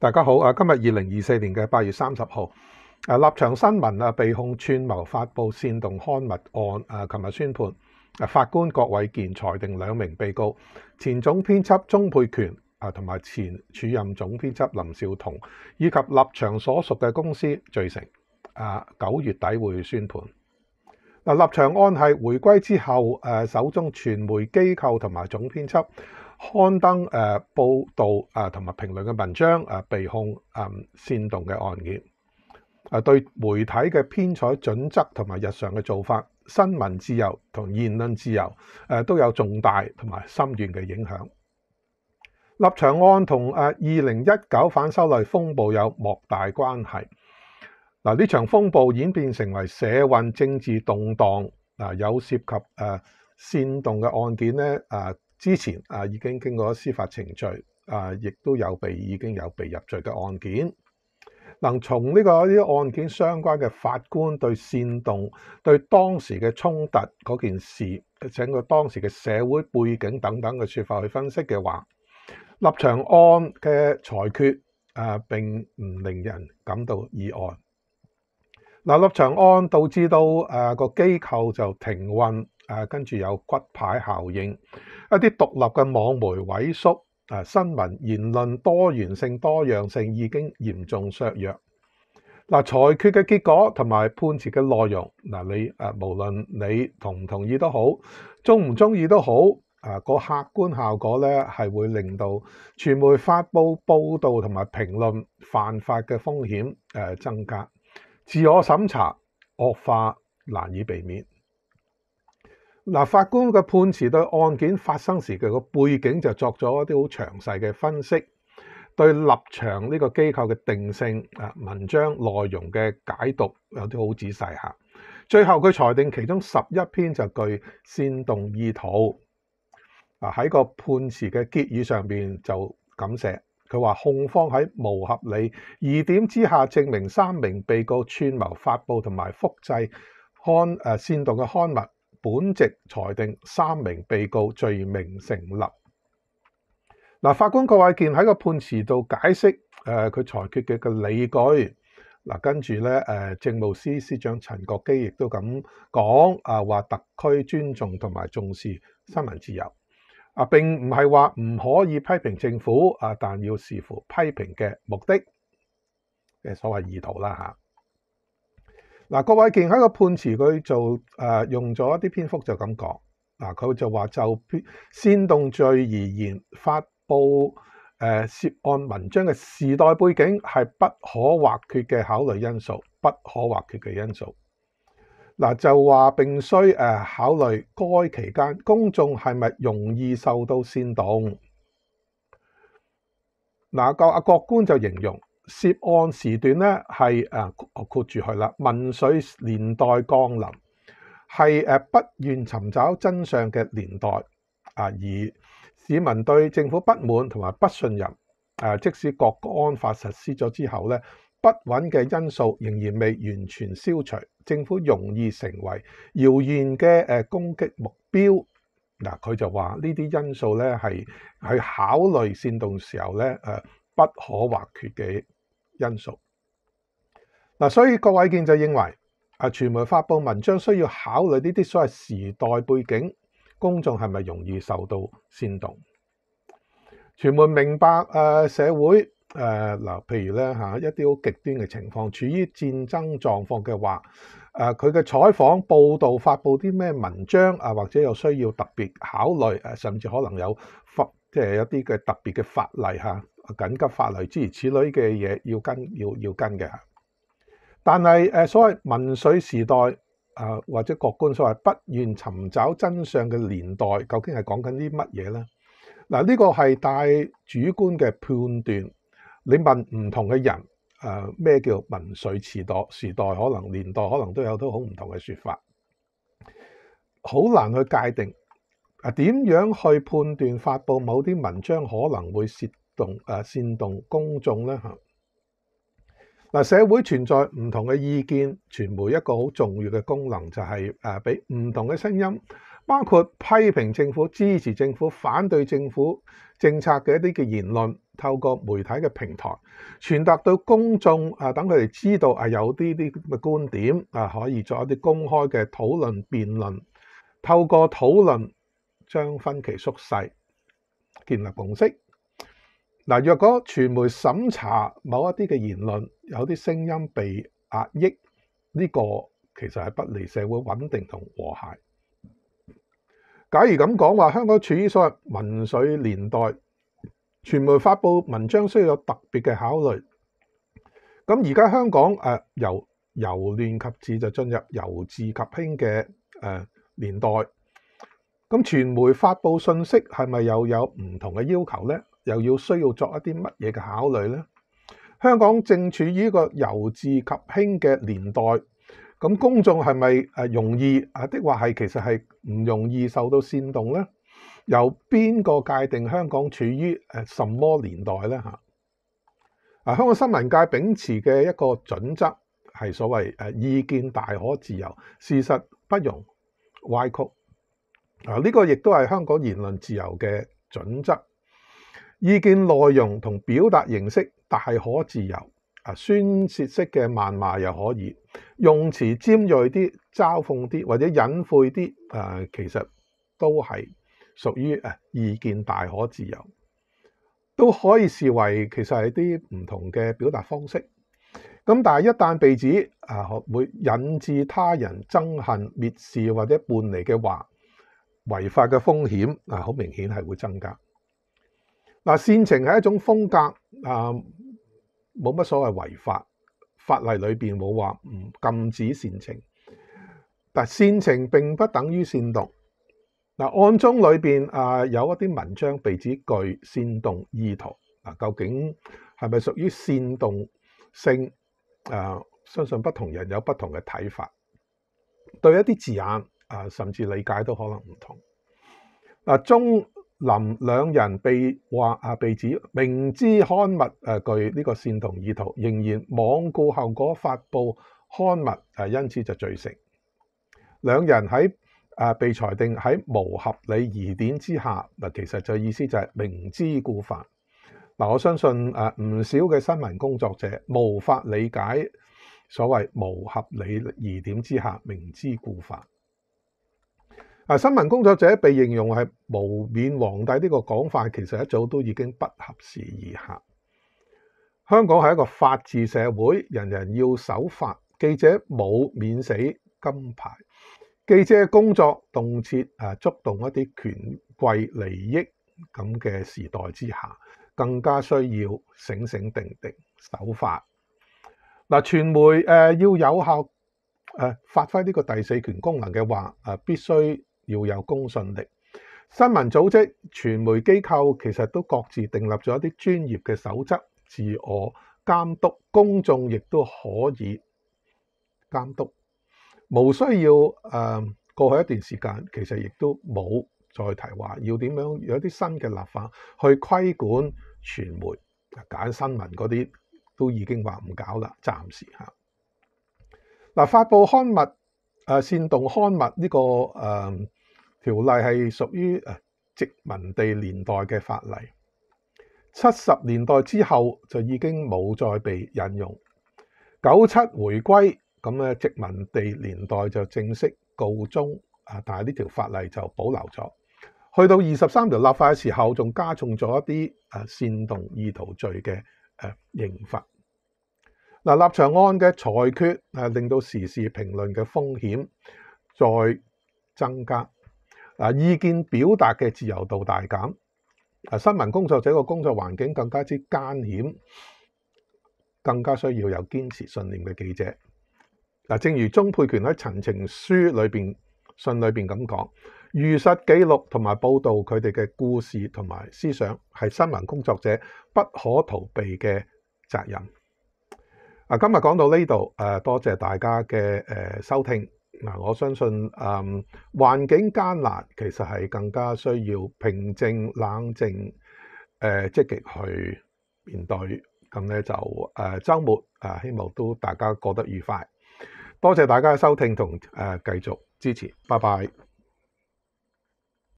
大家好，啊，今日二零二四年嘅八月三十号，啊，立场新闻啊，被控串谋发布煽动刊物案，啊，琴日宣判，啊，法官郭伟健裁定两名被告前总编辑钟佩权啊，同埋前署任总编辑林少彤以及立场所属嘅公司罪成，啊，九月底会宣判。嗱，立场案系回归之后诶，手中传媒机构同埋总编辑。刊登誒報道啊同埋評論嘅文章啊，被控誒煽動嘅案件啊，對媒體嘅編採準則同埋日常嘅做法新聞自由同言論自由誒都有重大同埋深遠嘅影響。立場案同誒二零一九反修例風暴有莫大關係。嗱呢場風暴演變成為社運政治動盪啊，有涉及誒煽動嘅案件咧啊！之前啊，已經經過司法程序啊，亦都有被已經有被入罪嘅案件。能從呢個啲案件相關嘅法官對煽動、對當時嘅衝突嗰件事，請個當時嘅社會背景等等嘅説法去分析嘅話，立場案嘅裁決啊並唔令人感到意外。嗱，立場案導致到啊個機構就停運。啊，跟住有骨牌效應，一啲獨立嘅網媒萎縮，啊新聞言論多元性多樣性已經嚴重削弱。嗱，裁決嘅結果同埋判詞嘅內容，嗱你啊，無論你同唔同意都好，中唔中意都好，啊個客觀效果咧係會令到傳媒發布報導同埋評論犯法嘅風險誒增加，自我審查惡化難以避免。嗱，法官嘅判詞對案件發生時嘅個背景就作咗一啲好詳細嘅分析，對立場呢個機構嘅定性啊，文章內容嘅解讀有啲好仔細嚇。最後佢裁定其中十一篇就具煽動意圖。啊喺個判詞嘅結語上邊就咁寫，佢話控方喺無合理疑點之下證明三名被告串謀發布同埋複製刊誒煽動嘅刊物。本席裁定三名被告罪名成立。嗱，法官郭伟健喺个判词度解释，诶，佢裁决嘅嘅理据。嗱，跟住咧，诶，政务司司长陈国基亦都咁讲啊，话特区尊重同埋重视新闻自由啊，并唔系话唔可以批评政府啊，但要视乎批评嘅目的嘅所谓意图啦吓。嗱，各位，健喺個判詞佢做用咗一啲篇幅就咁講，嗱佢就話就煽動罪而言，發布呃、涉案文章嘅時代背景係不可或缺嘅考慮因素，不可或缺嘅因素。嗱就話並需呃、考慮該期間公眾係咪容易受到煽動。嗱，个阿國官就形容。涉案時段咧係誒括住佢啦。民水年代降臨係誒不願尋找真相嘅年代啊！而市民對政府不滿同埋不信任誒，即使國安法實施咗之後咧，不穩嘅因素仍然未完全消除，政府容易成為謠言嘅誒攻擊目標。嗱，佢就話呢啲因素咧係去考慮煽動時候咧誒，不可或缺嘅。因素嗱，所以郭位健就認為啊，傳媒發布文章需要考慮呢啲所謂時代背景，公眾係咪容易受到煽動？傳媒明白誒社會誒嗱，譬如咧嚇一啲好極端嘅情況，處於戰爭狀況嘅話，誒佢嘅採訪報導發布啲咩文章啊，或者有需要特別考慮誒，甚至可能有法即系一啲嘅特別嘅法例嚇。緊急法律之如此類嘅嘢要跟要要跟嘅，但係誒所謂民粹時代啊，或者國官所謂不願尋找真相嘅年代，究竟係講緊啲乜嘢咧？嗱，呢個係帶主觀嘅判斷。你問唔同嘅人誒咩叫民粹時代時代，可能年代可能都有都好唔同嘅説法，好難去界定啊。點樣去判斷發布某啲文章可能會涉？動啊！煽動公眾咧嚇嗱，社會存在唔同嘅意見，傳媒一個好重要嘅功能就係啊，俾唔同嘅聲音，包括批評政府、支持政府、反對政府政策嘅一啲嘅言論，透過媒體嘅平台傳達到公眾啊，等佢哋知道啊，有啲啲嘅觀點啊，可以做一啲公開嘅討論辯論，透過討論將分歧縮細，建立共識。嗱，若果傳媒審查某一啲嘅言論，有啲聲音被壓抑，呢個其實係不利社會穩定同和諧。假如咁講話，香港處於所謂文水年代，傳媒發布文章需要有特別嘅考慮。咁而家香港誒由由亂及治，就進入由治及興嘅誒年代。咁傳媒發布信息係咪又有唔同嘅要求呢？又要需要作一啲乜嘢嘅考慮呢？香港正處於一個由治及興嘅年代，咁公眾係咪誒容易啊？的話係其實係唔容易受到煽動呢？由邊個界定香港處於誒什麼年代呢？嚇啊！香港新聞界秉持嘅一個準則係所謂誒意見大可自由，事實不容歪曲啊！呢個亦都係香港言論自由嘅準則。意见内容同表达形式大可自由，啊，宣泄式嘅谩骂又可以，用词尖锐啲、嘲讽啲或者隐晦啲，啊，其实都系属于啊意见大可自由，都可以视为其实係啲唔同嘅表达方式。咁但係一旦被指啊，会引致他人憎恨、蔑视或者叛離嘅话，违法嘅风险啊，好明显係会增加。嗱，煽情係一種風格，啊，冇乜所謂違法，法例裏邊冇話唔禁止煽情。但煽情並不等於煽動。嗱，案中裏邊啊，有一啲文章被指具煽動意圖。嗱，究竟係咪屬於煽動性？啊，相信不同人有不同嘅睇法，對一啲字眼啊，甚至理解都可能唔同。嗱，中。林兩人被話啊被指明知刊物誒具呢個煽動意圖，仍然罔顧後果發佈刊物，誒因此就罪成。兩人喺誒被裁定喺無合理疑點之下，咪其實就意思就係明知故犯。嗱，我相信誒唔少嘅新聞工作者無法理解所謂無合理疑點之下明知故犯。新聞工作者被形容係無冕皇帝呢個講法，其實一早都已經不合時宜嚇。香港係一個法治社會，人人要守法。記者冇免死金牌，記者工作動切。誒，觸動一啲權貴利益咁嘅時代之下，更加需要醒醒定定守法。嗱，傳媒誒要有效誒發揮呢個第四權功能嘅話，誒必須。要有公信力，新聞組織、傳媒機構其實都各自訂立咗一啲專業嘅守則，自我監督，公眾亦都可以監督。無需要誒過去一段時間，其實亦都冇再提話要點樣有一啲新嘅立法去規管傳媒、揀新聞嗰啲，都已經話唔搞啦，暫時嚇。嗱，發布刊物、誒煽動刊物呢個誒。条例係属于殖民地年代嘅法例，七十年代之后就已经冇再被引用。九七回归咁咧，殖民地年代就正式告终啊！但係呢条法例就保留咗。去到二十三条立法嘅时候，仲加重咗一啲煽动意图罪嘅刑罚。嗱，立场案嘅裁决令到时事评论嘅风险再增加。啊！意見表達嘅自由度大減，啊！新聞工作者個工作環境更加之艱險，更加需要有堅持信念嘅記者。嗱，正如鍾佩權喺陳情書裏邊信裏邊咁講，如實記錄同埋報導佢哋嘅故事同埋思想，係新聞工作者不可逃避嘅責任。啊！今日講到呢度，誒多謝大家嘅誒收聽。嗱，我相信誒環境艱難，其實係更加需要平靜、冷靜誒積極去面對。咁咧就誒週末啊，希望都大家過得愉快。多謝大家嘅收聽同誒繼續支持，拜拜。